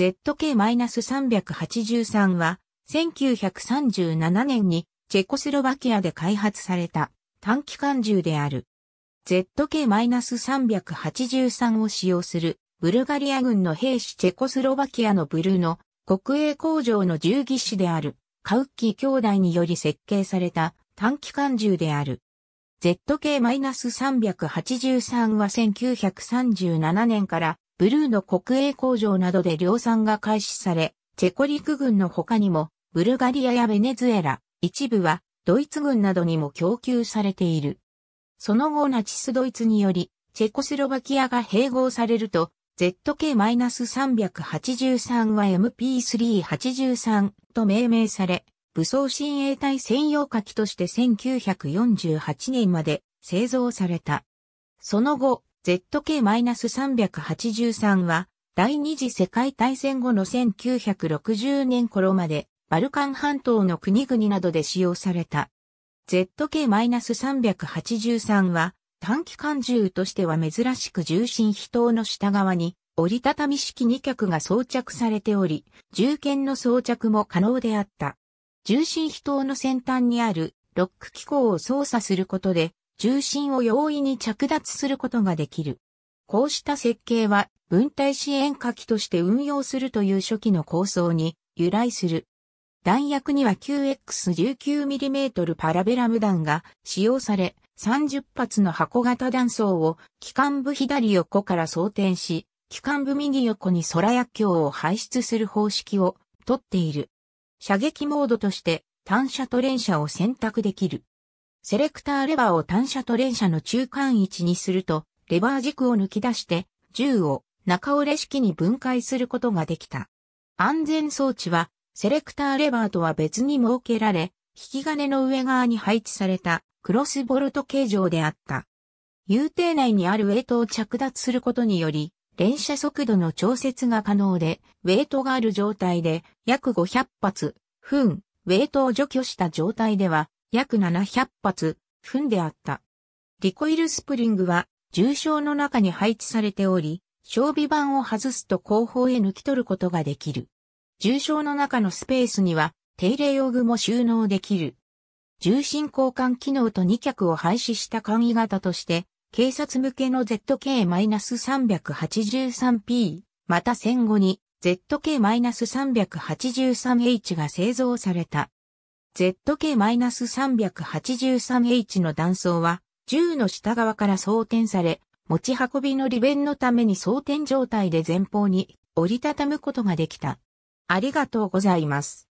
ZK-383 は、1937年にチェコスロバキアで開発された短機関銃である。ZK-383 を使用するブルガリア軍の兵士チェコスロバキアのブルーの国営工場の銃技師であるカウッキー兄弟により設計された短機関銃である。ZK-383 は1937年からブルーの国営工場などで量産が開始され、チェコ陸軍の他にも、ブルガリアやベネズエラ、一部はドイツ軍などにも供給されている。その後ナチスドイツにより、チェコスロバキアが併合されると、ZK-383 は MP383 と命名され、武装親衛隊専用火器として1948年まで製造された。その後、ZK-383 は、第二次世界大戦後の1960年頃まで、バルカン半島の国々などで使用された。ZK-383 は、短期間銃としては珍しく重心飛頭の下側に、折りたたみ式2脚が装着されており、銃剣の装着も可能であった。重心飛頭の先端にあるロック機構を操作することで、重心を容易に着脱することができる。こうした設計は文体支援火器として運用するという初期の構想に由来する。弾薬には 9X19mm パラベラム弾が使用され、30発の箱型弾倉を機関部左横から装填し、機関部右横に空薬莢を排出する方式をとっている。射撃モードとして単射と連射を選択できる。セレクターレバーを単車と連車の中間位置にすると、レバー軸を抜き出して、銃を中折れ式に分解することができた。安全装置は、セレクターレバーとは別に設けられ、引き金の上側に配置されたクロスボルト形状であった。遊艇内にあるウェイトを着脱することにより、連射速度の調節が可能で、ウェイトがある状態で約500発、分、ウェイトを除去した状態では、約700発、フンであった。リコイルスプリングは重症の中に配置されており、装備板を外すと後方へ抜き取ることができる。重症の中のスペースには定例用具も収納できる。重心交換機能と2脚を廃止した簡易型として、警察向けの ZK-383P、また戦後に ZK-383H が製造された。ZK-383H の断層は、銃の下側から装填され、持ち運びの利便のために装填状態で前方に折りたたむことができた。ありがとうございます。